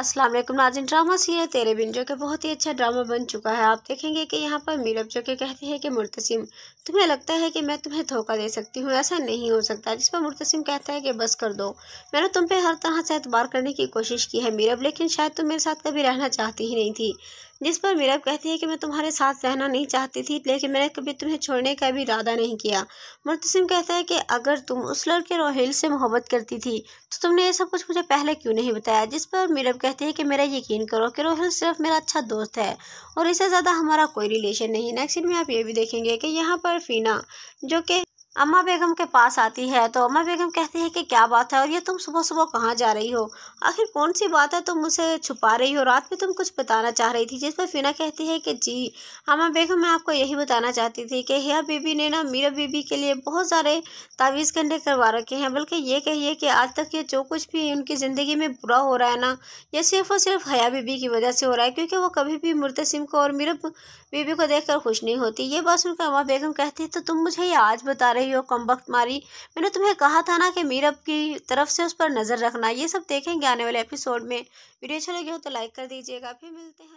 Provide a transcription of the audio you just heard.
असलम नाजिन drama सी है तेरे बिन जो कि बहुत ही अच्छा ड्रामा बन चुका है आप देखेंगे कि यहाँ पर मीरब जो कि कहती है कि मुर्तसिम तुम्हें लगता है कि मैं तुम्हें धोखा दे सकती हूँ ऐसा नहीं हो सकता जिस पर मुर्तसिम कहता है कि बस कर दो मैंने तुम पे हर तरह से एतबार करने की कोशिश की है मीरब लेकिन शायद तुम मेरे साथ कभी रहना चाहती ही नहीं थी जिस पर मीरब कहती है कि मैं तुम्हारे साथ रहना नहीं चाहती थी लेकिन मैंने कभी तुम्हें छोड़ने का भी इरादा नहीं किया मुर्तसिम कहता है कि अगर तुम उस लड़के रोहिल से मोहब्बत करती थी तो तुमने ये सब कुछ मुझे पहले क्यों नहीं बताया जिस पर मीरब कहती है कि मेरा यकीन करो कि रोहिल सिर्फ मेरा अच्छा दोस्त है और इससे ज़्यादा हमारा कोई रिलेशन नहीं नेक्स्ट में आप ये भी देखेंगे कि यहाँ पर फीना जो कि अम्मा बेगम के पास आती है तो अम्मा बेगम कहती है कि क्या बात है और ये तुम सुबह सुबह कहाँ जा रही हो आखिर कौन सी बात है तुम मुझसे छुपा रही हो रात में तुम कुछ बताना चाह रही थी जिस पर फिना कहती है कि जी अम्मा बेगम मैं आपको यही बताना चाहती थी कि हया बीबी ने ना मीरा बीबी के लिए बहुत सारे तावीज़ घंटे करवा रखे हैं बल्कि ये कहिए कि आज तक ये जो कुछ भी उनकी ज़िंदगी में बुरा हो रहा है ना ये सिर्फ और सिर्फ हया बीबी की वजह से हो रहा है क्योंकि वो कभी भी मुर्तसिम को और मीरा बीबी को देख खुश नहीं होती ये बात सुनकर अम्मा बेगम कहती है तो तुम मुझे ये आज बता रहे रही हो कम वक्त मारी मैंने तुम्हें कहा था ना कि मीरब की तरफ से उस पर नज़र रखना ये सब देखेंगे आने वाले एपिसोड में वीडियो अच्छा लगे हो तो लाइक कर दीजिएगा फिर मिलते हैं